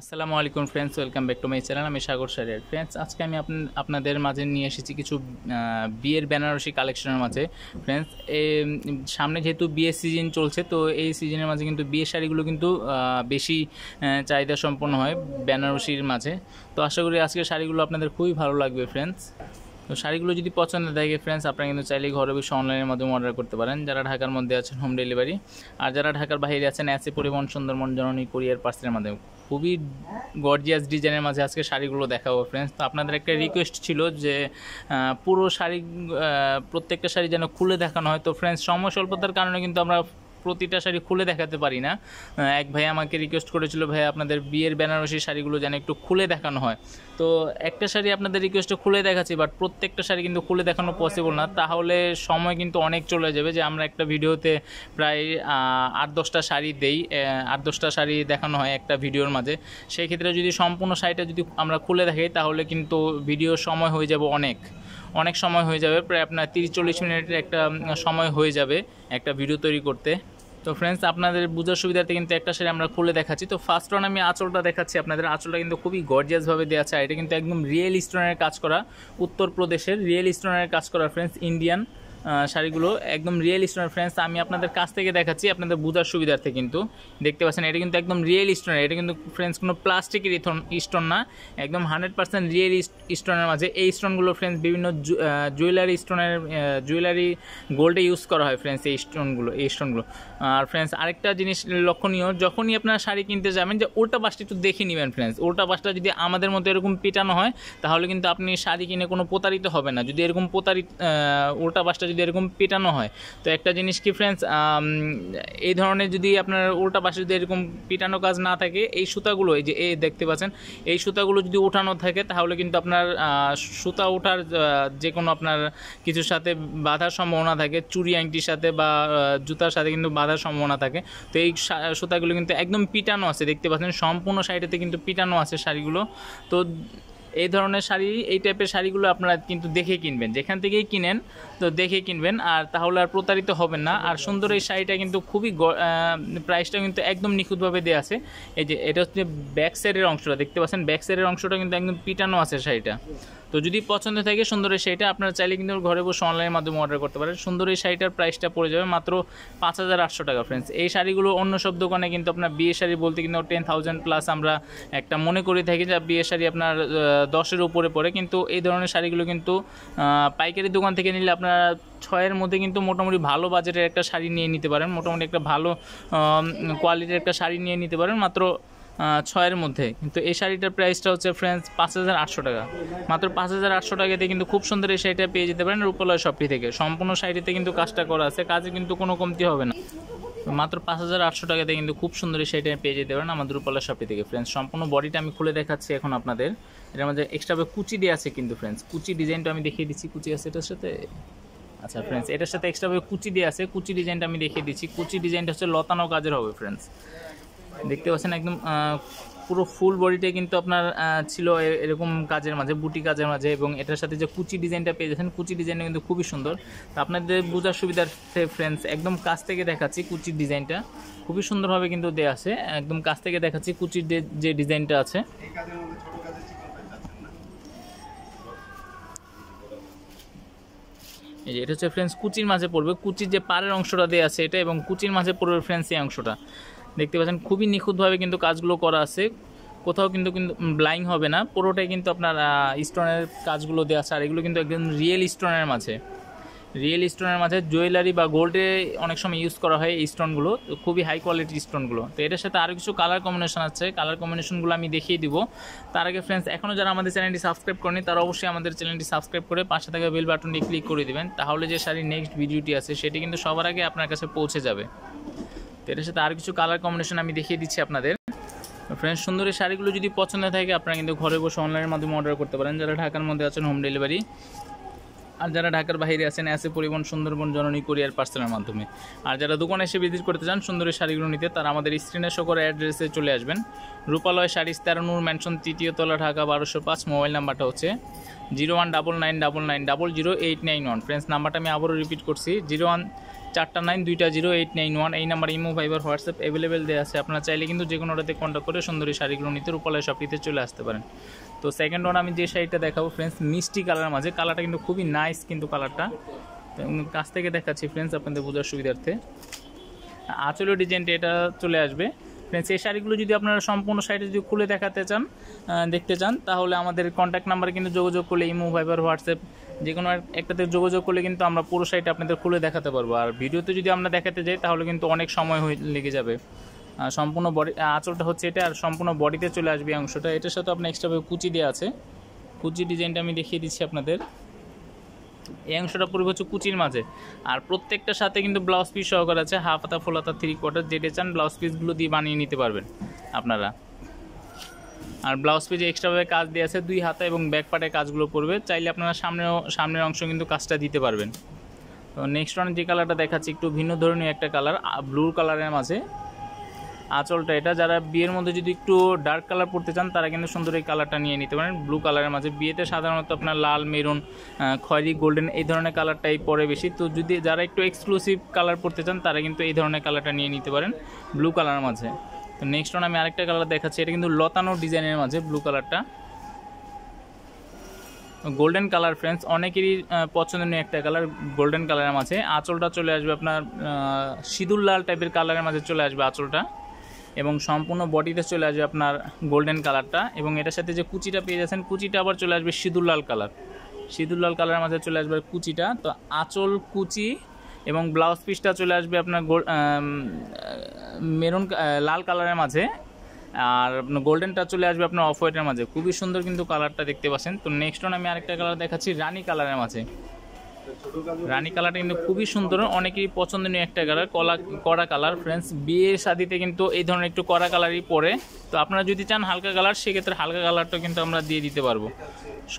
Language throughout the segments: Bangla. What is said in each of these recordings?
আসসালামু আলাইকুম friends welcome back to my channel আমি সাগর সারিয়ার ফ্রেন্ডস আজকে আমি আপনাদের মাঝে নিয়ে এসেছি কিছু বিয়ের বেনারসি কালেকশনের মাঝে ফ্রেন্ডস সামনে যেহেতু বিয়ের সিজন চলছে তো এই সিজনের মাঝে কিন্তু বিয়ের শাড়িগুলো কিন্তু বেশি চাহিদা সম্পন্ন হয় বেনারসির মাঝে তো আশা করি আজকের শাড়িগুলো আপনাদের খুবই ভালো লাগবে ফ্রেন্ডস তো শাড়িগুলো যদি পছন্দ থাকে ফ্রেন্ডস আপনারা কিন্তু চাইলে ঘরে বসে অনলাইনের মাধ্যমে অর্ডার করতে পারেন যারা ঢাকার মধ্যে আছেন হোম ডেলিভারি আর যারা ঢাকার বাইরে আছেন এসে পরিবহন সুন্দরবন জননী কোরিয়ার পার্সেলের মাধ্যমে খুবই গর্জিয়াস ডিজাইনের মাঝে আজকে শাড়িগুলো দেখাবো ফ্রেন্ডস তো আপনাদের একটা রিকোয়েস্ট ছিল যে পুরো শাড়ি প্রত্যেকটা শাড়ি যেন খুলে দেখানো হয় তো ফ্রেন্ডস সময় স্বল্পতার কারণে কিন্তু আমরা প্রতিটা শাড়ি খুলে দেখাতে পারি না এক ভাই আমাকে রিকোয়েস্ট করেছিল ভাই আপনাদের বিয়ের বেনারসি শাড়িগুলো যেন একটু খুলে দেখানো হয় তো একটা শাড়ি আপনাদের রিকোয়েস্টে খুলে দেখাচ্ছি বাট প্রত্যেকটা শাড়ি কিন্তু খুলে দেখানো পসিবল না তাহলে সময় কিন্তু অনেক চলে যাবে যে আমরা একটা ভিডিওতে প্রায় আট দশটা শাড়ি দেই আট দশটা শাড়ি দেখানো হয় একটা ভিডিওর মাঝে সেই ক্ষেত্রে যদি সম্পূর্ণ শাড়িটা যদি আমরা খুলে দেখাই তাহলে কিন্তু ভিডিও সময় হয়ে যাবে অনেক অনেক সময় হয়ে যাবে প্রায় আপনার তিরিশ চল্লিশ মিনিটের একটা সময় হয়ে যাবে একটা ভিডিও তৈরি করতে তো ফ্রেন্ডস আপনাদের বোঝার সুবিধাতে কিন্তু একটা শাড়ি আমরা খুলে দেখাচ্ছি তো ফার্স্ট রান আমি আঁচলটা দেখাচ্ছি আপনাদের আঁচলটা কিন্তু খুবই গর্জিয়াসভাবে দেওয়া আছে এটা কিন্তু একদম রিয়েল স্টোনের কাজ করা উত্তরপ্রদেশের রিয়েল স্টোনের কাজ করা ফ্রেন্ডস ইন্ডিয়ান শাড়িগুলো একদম রিয়েল স্টোনের ফ্রেন্ডস আমি আপনাদের কাছ থেকে দেখাচ্ছি আপনাদের বোঝার সুবিধার্থে কিন্তু দেখতে পাচ্ছেন এটা কিন্তু একদম রিয়েল স্টোনের এটা কিন্তু ফ্রেন্ডস কোনো প্লাস্টিকের স্টোন না একদম হান্ড্রেড পার্সেন্ট রিয়েল স্টোনের মাঝে এই স্টোনগুলো ফ্রেন্ডস বিভিন্ন জুয়েলারি স্টোনের জুয়েলারি গোল্ডে ইউজ করা হয় ফ্রেন্ডস এই স্টোনগুলো এই স্টোনগুলো আর ফ্রেন্ডস আরেকটা জিনিস লক্ষণীয় যখনই আপনারা শাড়ি কিনতে যাবেন যে উল্টা বাসটা একটু দেখে নেবেন ফ্রেন্ডস উল্টা বাসটা যদি আমাদের মতো এরকম পেটানো হয় তাহলে কিন্তু আপনি শাড়ি কিনে কোনো প্রতারিত হবে না যদি এরকম প্রতারিত উল্টা বাসটা যদি এরকম পেটানো হয় তো একটা জিনিস কি ফ্রেন্ডস এই ধরনের যদি আপনার উল্টা পাশে যদি এরকম পিটানো কাজ না থাকে এই সুতাগুলো এই যে এ দেখতে পাচ্ছেন এই সুতাগুলো যদি ওঠানো থাকে তাহলে কিন্তু আপনার সুতা ওঠার যে কোনো আপনার কিছুর সাথে বাধার সম্ভাবনা থাকে চুরি আংটির সাথে বা জুতার সাথে কিন্তু বাধা ছাড়ার সম্ভাবনা থাকে তো এই সুতাগুলো কিন্তু একদম পিটানো আছে দেখতে পাচ্ছেন সম্পূর্ণ শাড়িটাতে কিন্তু পিটানো আছে শাড়িগুলো তো এই ধরনের শাড়ি এই টাইপের শাড়িগুলো আপনারা কিন্তু দেখে কিনবেন যেখান থেকেই কিনেন তো দেখে কিনবেন আর তাহলে আর প্রতারিত হবেন না আর সুন্দর এই শাড়িটা কিন্তু খুবই প্রাইসটা কিন্তু একদম নিখুঁতভাবে দেওয়া আছে এই যে এটা হচ্ছে ব্যাক সাইডের অংশটা দেখতে পাচ্ছেন ব্যাক সাইডের অংশটা কিন্তু একদম পিটানো আছে শাড়িটা তো যদি পছন্দ থাকে সুন্দর এই শাড়িটা আপনারা চাইলে কিন্তু ঘরে বসে অনলাইনের মাধ্যমে অর্ডার করতে পারেন সুন্দর এই শাড়িটার প্রাইসটা পড়ে যাবে মাত্র পাঁচ হাজার আটশো টাকা ফ্রেন্ডস এই শাড়িগুলো অন্য সব দোকানে কিন্তু আপনার বিয়ে শাড়ি বলতে কিন্তু টেন থাউজেন্ড প্লাস আমরা একটা মনে করে থাকি যা বিয়ে শাড়ি আপনার দশের উপরে পড়ে কিন্তু এই ধরনের শাড়িগুলো কিন্তু পাইকারি দোকান থেকে নিলে আপনারা ছয়ের মধ্যে কিন্তু মোটামুটি ভালো বাজেটের একটা শাড়ি নিয়ে নিতে পারেন মোটামুটি একটা ভালো কোয়ালিটির একটা শাড়ি নিয়ে নিতে পারেন মাত্র ছয়ের মধ্যে কিন্তু এই শাড়িটার প্রাইসটা হচ্ছে ফ্রেন্ডস পাঁচ হাজার আটশো টাকা মাত্র পাঁচ হাজার আটশো টাকাতে কিন্তু খুব সুন্দর এই শাড়িটা পেয়ে যেতে পারেন রূপালয় শপটি থেকে সম্পূর্ণ শাড়িতে কিন্তু কাজটা করা আছে কাজে কিন্তু কোনো কমতি হবে না মাত্র পাঁচ হাজার আটশো টাকাতে কিন্তু খুব সুন্দর এই শাড়িটা পেয়ে যেতে পারেন আমাদের রূপালা শপটি থেকে ফ্রেন্ডস সম্পূর্ণ বডিটা আমি খুলে দেখাচ্ছি এখন আপনাদের এটা আমাদের এক্সট্রাভাবে কুচি দিয়ে আছে কিন্তু ফ্রেন্ডস কুচি ডিজাইনটা আমি দেখিয়ে দিচ্ছি কুচি আছে এটার সাথে আচ্ছা ফ্রেন্ডস এটার সাথে এক্সট্রাভাবে কুচি দিয়ে আছে কুচি ডিজাইনটা আমি দেখিয়ে দিচ্ছি কুচি ডিজাইনটা হচ্ছে লতানো কাজের হবে ফ্রেন্ডস দেখতে পাচ্ছেন একদম পুরো ফুল বডিটাই কিন্তু আপনার ছিল এরকম কাজের মাঝে বুটি কাজের মাঝে এবং এটার সাথে যে কুচি ডিজাইনটা পেয়ে যাচ্ছেন কুচি ডিজাইনটা কিন্তু খুবই সুন্দর তো আপনাদের বোঝার সুবিধার্থে ফ্রেন্ডস একদম কাছ থেকে দেখাচ্ছি কুচির ডিজাইনটা খুবই সুন্দরভাবে কিন্তু দেওয়া আছে একদম কাছ থেকে দেখাচ্ছি কুচির যে ডিজাইনটা আছে এই যে এটা হচ্ছে ফ্রেন্ডস কুচির মাঝে পড়বে কুচির যে পাড়ের অংশটা দেওয়া আছে এটা এবং কুচির মাঝে পড়বে ফ্রেন্ডস এই অংশটা দেখতে পাচ্ছেন খুবই নিখুঁতভাবে কিন্তু কাজগুলো করা আছে কোথাও কিন্তু কিন্তু ব্লাইং হবে না পুরোটাই কিন্তু আপনার স্টোনের কাজগুলো দেওয়া আছে আর এগুলো কিন্তু একদম রিয়েল স্টোনের মাঝে রিয়েল স্টোনের মাঝে জুয়েলারি বা গোল্ডে অনেক সময় ইউজ করা হয় এই স্টোনগুলো তো খুবই হাই কোয়ালিটির স্টোনগুলো তো এটার সাথে আরও কিছু কালার কম্বিনেশন আছে কালার কম্বিনেশনগুলো আমি দেখিয়ে দিব তার আগে ফ্রেন্ডস এখনও যারা আমাদের চ্যানেলটি সাবস্ক্রাইব করেনি তারা অবশ্যই আমাদের চ্যানেলটি সাবস্ক্রাইব করে পাশে থাকা বেল বাটনটি ক্লিক করে দেবেন তাহলে যে শাড়ির নেক্সট ভিডিওটি আছে সেটি কিন্তু সবার আগে আপনার কাছে পৌঁছে যাবে তো এটার সাথে আর কিছু কালার কম্বিনেশন আমি দেখিয়ে দিচ্ছি আপনাদের ফ্রেন্ডস সুন্দর এই শাড়িগুলো যদি পছন্দ থাকে আপনারা কিন্তু ঘরে বসে অনলাইনের মাধ্যমে অর্ডার করতে পারেন যারা ঢাকার মধ্যে আছেন হোম ডেলিভারি আর যারা ঢাকার বাইরে আছেন এসে পরিবহন সুন্দরবন জননী কোরিয়ার পার্সেলের মাধ্যমে আর যারা দোকানে এসে ভিজিট করতে চান সুন্দর শাড়িগুলো নিতে তারা আমাদের স্ক্রিনে শো অ্যাড্রেসে চলে আসবেন রূপালয় শাড়ি তেরোনুর ম্যানশন তৃতীয় তলা ঢাকা বারোশো পাঁচ মোবাইল নাম্বারটা হচ্ছে zero one double nine double nine double zero eight nine one friends নাম্বারটা আমি আবারও রিপিট করছি জিরো ওয়ান চারটা নাইন দুইটা জিরো এইট নাইন ওয়ান এই number imo Viber WhatsApp available দেওয়া আছে আপনারা চাইলে কিন্তু যে কোনো কোনোটাতে কন্ট্যাক্ট করে সুন্দরী শাড়িগুলো নিতে রূপালয় শপটিতে চলে আসতে পারেন তো সেকেন্ড ওয়ান আমি যে শাড়িটা দেখাবো ফ্রেন্ডস মিষ্টি কালার মাঝে কালারটা কিন্তু খুবই নাইস কিন্তু কালারটা কাছ থেকে দেখাচ্ছি ফ্রেন্ডস আপনাদের বোঝার সুবিধার্থে আঁচলের ডিজাইনটা এটা চলে আসবে ফ্রেন্ডস এই শাড়িগুলো যদি আপনারা সম্পূর্ণ শাড়িটা যদি খুলে দেখাতে চান দেখতে চান তাহলে আমাদের কন্ট্যাক্ট নাম্বারে কিন্তু যোগাযোগ করলে ইমো ভাইবার হোয়াটসঅ্যাপ যে কোনো একটাতে যোগাযোগ করলে কিন্তু আমরা পুরো সাইট আপনাদের খুলে দেখাতে পারবো আর ভিডিওতে যদি আমরা দেখাতে যাই তাহলে কিন্তু অনেক সময় লেগে যাবে সম্পূর্ণ বডি আঁচলটা হচ্ছে এটা আর সম্পূর্ণ বডিতে চলে আসবে অংশটা এটার সাথে আপনার এক্সট্রাভাবে কুচি দেওয়া আছে কুচি ডিজাইনটা আমি দেখিয়ে দিচ্ছি আপনাদের এই অংশটা পুরো হচ্ছে কুচির মাঝে আর প্রত্যেকটার সাথে কিন্তু ব্লাউজ পিস সহকার আছে হাফ হাতা ফোলাতা থ্রি কোয়ার্টার যেটা চান ব্লাউজ পিসগুলো দিয়ে বানিয়ে নিতে পারবেন আপনারা আর ব্লাউজ পিজে এক্সট্রাভাবে কাজ দিয়ে আছে দুই হাতা এবং ব্যাক পার্টে কাজগুলো পড়বে চাইলে আপনারা সামনে সামনের অংশ কিন্তু কাজটা দিতে পারবেন তো নেক্সট ওয়ান যে কালারটা দেখাচ্ছি একটু ভিন্ন ধরনের একটা কালার ব্লুর কালারের মাঝে আঁচলটা এটা যারা বিয়ের মধ্যে যদি একটু ডার্ক কালার পড়তে চান তারা কিন্তু সুন্দর এই কালারটা নিয়ে নিতে পারেন ব্লু কালারের মাঝে বিয়েতে সাধারণত আপনার লাল মেরুন খয়েরি গোল্ডেন এই ধরনের কালারটাই পরে বেশি তো যদি যারা একটু এক্সক্লুসিভ কালার পড়তে চান তারা কিন্তু এই ধরনের কালারটা নিয়ে নিতে পারেন ব্লু কালারের মাঝে তো নেক্সট ওয়ান আমি আরেকটা কালার দেখাচ্ছি এটা কিন্তু লতানো ডিজাইনের মাঝে ব্লু কালারটা গোল্ডেন কালার ফ্রেন্ডস অনেকেরই পছন্দনীয় একটা কালার গোল্ডেন কালারের মাঝে আঁচলটা চলে আসবে আপনার সিঁদুর লাল টাইপের কালারের মাঝে চলে আসবে আঁচলটা এবং সম্পূর্ণ বডিতে চলে আসবে আপনার গোল্ডেন কালারটা এবং এটার সাথে যে কুচিটা পেয়ে যাচ্ছেন কুচিটা আবার চলে আসবে সিঁদুর লাল কালার সিঁদুর লাল কালারের মাঝে চলে আসবে কুচিটা তো আঁচল কুচি এবং ব্লাউজ পিসটা চলে আসবে আপনার মেরুন লাল কালারের মাঝে আর আপনার গোল্ডেনটা চলে আসবে আপনার অফ হোয়াইটের মাঝে খুবই সুন্দর কিন্তু কালারটা দেখতে পাচ্ছেন তো নেক্সট ওন আমি আরেকটা কালার দেখাচ্ছি রানি কালারের মাঝে রানী কালারটা কিন্তু খুবই সুন্দর অনেকেরই পছন্দনীয় একটা কালার কলা কড়া কালার ফ্রেন্ডস বিয়ের শাদিতে কিন্তু এই ধরনের একটু কড়া কালারই পরে তো আপনারা যদি চান হালকা কালার সেক্ষেত্রে হালকা কালারটা কিন্তু আমরা দিয়ে দিতে পারবো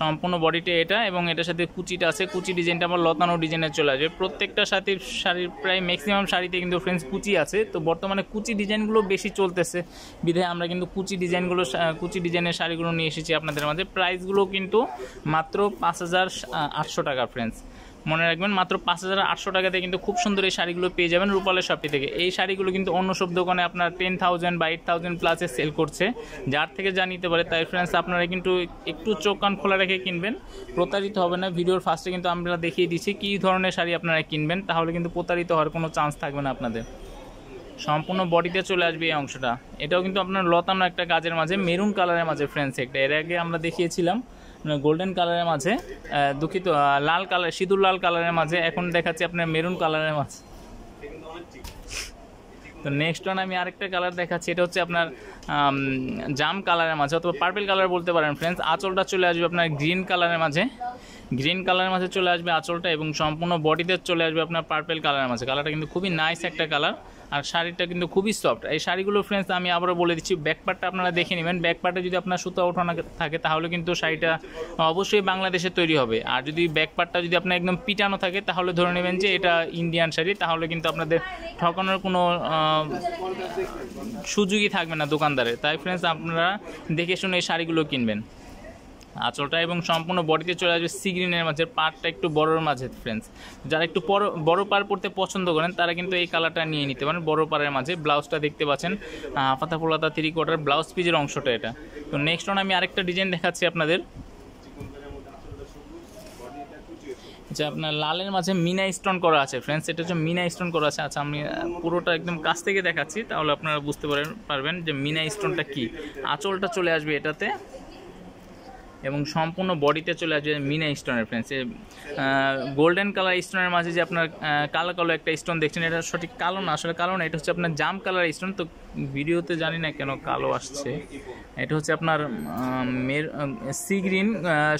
সম্পূর্ণ বডিটা এটা এবং এটার সাথে কুচিটা আছে কুচি ডিজাইনটা আমার লতানো ডিজাইনে চলে আসবে প্রত্যেকটা সাথে শাড়ির প্রায় ম্যাক্সিমাম শাড়িতে কিন্তু ফ্রেন্ডস কুচি আছে তো বর্তমানে কুচি ডিজাইনগুলো বেশি চলতেছে বিধায় আমরা কিন্তু কুচি ডিজাইনগুলো কুচি ডিজাইনের শাড়িগুলো নিয়ে এসেছি আপনাদের মাঝে প্রাইসগুলো কিন্তু মাত্র পাঁচ হাজার আটশো টাকা ফ্রেন্ডস মনে রাখবেন মাত্র পাঁচ হাজার আটশো টাকাতে কিন্তু খুব সুন্দর এই শাড়িগুলো পেয়ে যাবেন রূপালের শপটি থেকে এই শাড়িগুলো কিন্তু অন্য সব দোকানে আপনার টেন থাউজেন্ড বা এইট থাউজেন্ড প্লাসে সেল করছে যার থেকে যা নিতে পারে তাই ফ্রেন্ডস আপনারা কিন্তু একটু চোখ কান খোলা রেখে কিনবেন প্রতারিত হবে না ভিডিওর ফার্স্টে কিন্তু আমরা দেখিয়ে দিচ্ছি কী ধরনের শাড়ি আপনারা কিনবেন তাহলে কিন্তু প্রতারিত হওয়ার কোনো চান্স থাকবে না আপনাদের সম্পূর্ণ বডিতে চলে আসবে এই অংশটা এটাও কিন্তু আপনার লতানো একটা কাজের মাঝে মেরুন কালারের মাঝে ফ্রেন্ডস একটা এর আগে আমরা দেখিয়েছিলাম গোল্ডেন কালারের মাঝে দুঃখিত লাল কালার সিঁদুর লাল কালারের মাঝে এখন দেখাচ্ছি আপনার মেরুন কালারের মাঝে তো নেক্সট ওয়ান আমি আরেকটা কালার দেখাচ্ছি এটা হচ্ছে আপনার জাম কালারের মাঝে অথবা পার্পেল কালার বলতে পারেন ফ্রেন্ডস আঁচলটা চলে আসবে আপনার গ্রিন কালারের মাঝে গ্রিন কালারের মাঝে চলে আসবে আঁচলটা এবং সম্পূর্ণ বডিতে চলে আসবে আপনার পার্পেল কালারের মাঝে কালারটা কিন্তু খুবই নাইস একটা কালার আর শাড়িটা কিন্তু খুবই সফট এই শাড়িগুলো ফ্রেন্ডস আমি আবারও বলে দিচ্ছি ব্যাকপার্টটা আপনারা দেখে নেবেন ব্যাকপার্টে যদি আপনার সুতো ওঠানো থাকে তাহলে কিন্তু শাড়িটা অবশ্যই বাংলাদেশে তৈরি হবে আর যদি ব্যাকপার্টটা যদি আপনার একদম পিটানো থাকে তাহলে ধরে নেবেন যে এটা ইন্ডিয়ান শাড়ি তাহলে কিন্তু আপনাদের ঠকানোর কোনো সুযোগই থাকবে না দোকানদারে তাই ফ্রেন্ডস আপনারা দেখে শুনে এই শাড়িগুলো কিনবেন আঁচলটা এবং সম্পূর্ণ বডিতে চলে আসবে সি গ্রিনের মাঝে পাড়টা একটু বড়োর মাঝে ফ্রেন্ডস যারা একটু বড় পার পরতে পছন্দ করেন তারা কিন্তু এই কালারটা নিয়ে নিতে পারেন বড় পাড়ের মাঝে ব্লাউজটা দেখতে পাচ্ছেন পাতা পোলাতা থ্রি কোয়ার্টার ব্লাউজ পিজের অংশটা এটা তো নেক্সট অন আমি আরেকটা ডিজাইন দেখাচ্ছি আপনাদের যে আপনার লালের মাঝে মিনা স্টোন করা আছে ফ্রেন্ডস এটা হচ্ছে মিনা স্টোন করা আছে আচ্ছা আমি পুরোটা একদম কাছ থেকে দেখাচ্ছি তাহলে আপনারা বুঝতে পারবেন যে মিনা স্টোনটা কি আঁচলটা চলে আসবে এটাতে এবং সম্পূর্ণ বডিতে চলে আসবে মিনা স্টোনের ফ্রেন্ডস গোল্ডেন কালার স্টোনের মাঝে যে আপনার কালো কালো একটা স্টোন দেখছেন এটা সঠিক কালো না আসলে কালো না এটা হচ্ছে আপনার জাম কালার স্টোন তো ভিডিওতে জানি না কেন কালো আসছে এটা হচ্ছে আপনার মের সি গ্রিন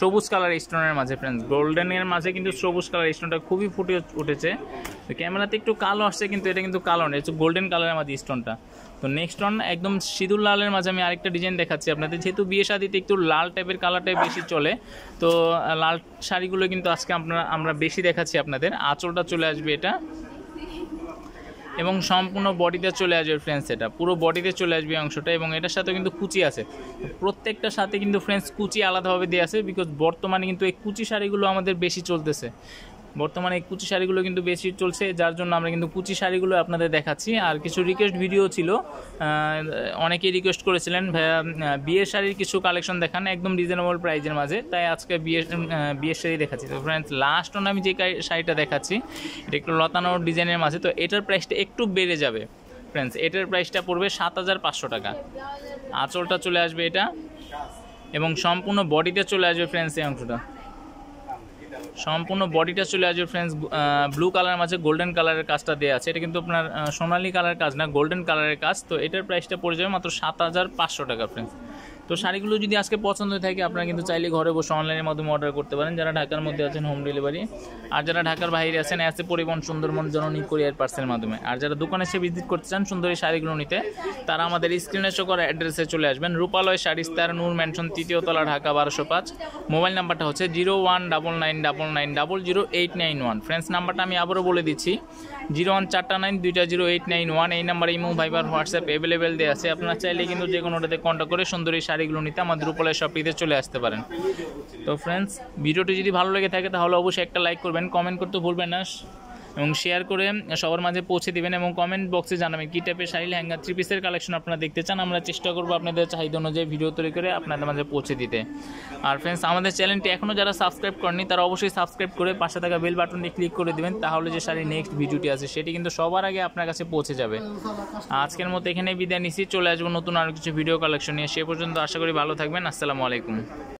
সবুজ কালার স্টোনের মাঝে ফ্রেন্ডস গোল্ডেনের মাঝে কিন্তু সবুজ কালার স্টোনটা খুবই ফুটে উঠেছে তো ক্যামেরাতে একটু কালো আসছে কিন্তু এটা কিন্তু কালো না এটা গোল্ডেন কালারের মাঝে স্টোনটা তো নেক্সট অন একদম সিঁদুর লালের মাঝে আমি আরেকটা ডিজাইন দেখাচ্ছি আপনাদের যেহেতু বিয়ে সাদিতে একটু লাল টাইপের কালার লালটাই বেশি চলে তো লাল শাড়িগুলো কিন্তু আজকে আপনার আমরা বেশি দেখাচ্ছি আপনাদের আঁচলটা চলে আসবে এটা এবং সম্পূর্ণ বডিতে চলে আসবে ফ্রেন্ডস এটা পুরো বডিতে চলে আসবে অংশটা এবং এটার সাথে কিন্তু কুচি আছে প্রত্যেকটার সাথে কিন্তু ফ্রেন্ডস কুচি আলাদাভাবে দেওয়া আছে বিকজ বর্তমানে কিন্তু এই কুচি শাড়িগুলো আমাদের বেশি চলতেছে বর্তমানে কুচি শাড়িগুলো কিন্তু বেশি চলছে যার জন্য আমরা কিন্তু কুচি শাড়িগুলো আপনাদের দেখাচ্ছি আর কিছু রিকোয়েস্ট ভিডিও ছিল অনেকেই রিকোয়েস্ট করেছিলেন ভাইয়া বিয়ের শাড়ির কিছু কালেকশন দেখান একদম রিজনেবল প্রাইজের মাঝে তাই আজকে বিয়ের বিয়ের শাড়ি দেখাচ্ছি তো ফ্রেন্ডস লাস্ট অন আমি যে শাড়িটা দেখাচ্ছি এটা একটু লতানো ডিজাইনের মাঝে তো এটার প্রাইসটা একটু বেড়ে যাবে ফ্রেন্ডস এটার প্রাইসটা পড়বে সাত হাজার টাকা আঁচলটা চলে আসবে এটা এবং সম্পূর্ণ বডিতে চলে আসবে ফ্রেন্ডস এই অংশটা সম্পূর্ণ বডিটা চলে আসবে ফ্রেন্ডস ব্লু কালার মাঝে গোল্ডেন কালারের কাজটা দেওয়া আছে এটা কিন্তু আপনার সোনালি কালার কাজ না গোল্ডেন কালারের কাজ তো এটার প্রাইসটা পড়ে যাবে মাত্র সাত হাজার পাঁচশো টাকা ফ্রেন্ডস তো শাড়িগুলো যদি আজকে পছন্দ থাকে আপনারা কিন্তু চাইলে ঘরে বসে অনলাইনের মাধ্যমে অর্ডার করতে পারেন যারা ঢাকার মধ্যে আছেন হোম ডেলিভারি আর যারা ঢাকার বাইরে আছেন এসে পরিবহন সুন্দরবন জননী কোরিয়ার পার্সেলের মাধ্যমে আর যারা দোকানে এসে ভিজিট করতে চান সুন্দরী শাড়িগুলো নিতে তারা আমাদের স্ক্রিনে শো করা অ্যাড্রেসে চলে আসবেন রূপালয় শাড়ি স্তার নূর ম্যানশন তৃতীয়তলা ঢাকা বারোশো পাঁচ মোবাইল নাম্বারটা হচ্ছে zero one double nine double nine double zero eight nine one friends নাম্বারটা আমি আবারও বলে দিচ্ছি জিরো ওয়ান চারটা নাইন দুইটা জিরো এইট নাইন ওয়ান এই নাম্বারে ইমো ভাইবার হোয়াটসঅ্যাপ অ্যাভেলেবেল দেওয়া আছে আপনারা চাইলে কিন্তু যে কোনোটাতে কন্ট্যাক্ট করে সুন্দরী শাড়ি শাড়িগুলো নিতে আমাদের সব পেতে চলে আসতে পারেন তো ফ্রেন্ডস ভিডিওটি যদি ভালো লেগে থাকে তাহলে অবশ্যই একটা লাইক করবেন কমেন্ট করতে ভুলবেন না এবং শেয়ার করে সবার মাঝে পৌঁছে দেবেন এবং কমেন্ট বক্সে জানাবেন কী টাইপের শাড়ি লেহেঙ্গা থ্রি পিসের কালেকশন আপনারা দেখতে চান আমরা চেষ্টা করবো আপনাদের চাহিদা অনুযায়ী ভিডিও তৈরি করে আপনাদের মাঝে পৌঁছে দিতে আর ফ্রেন্ডস আমাদের চ্যানেলটি এখনও যারা সাবস্ক্রাইব করেনি তারা অবশ্যই সাবস্ক্রাইব করে পাশে থাকা বেল বাটনটি ক্লিক করে দেবেন তাহলে যে শাড়ি নেক্সট ভিডিওটি আছে সেটি কিন্তু সবার আগে আপনার কাছে পৌঁছে যাবে আজকের মতো এখানে বিদায় নিশ্চিত চলে আসবো নতুন আরও কিছু ভিডিও কালেকশন নিয়ে সে পর্যন্ত আশা করি ভালো থাকবেন আসসালামু আলাইকুম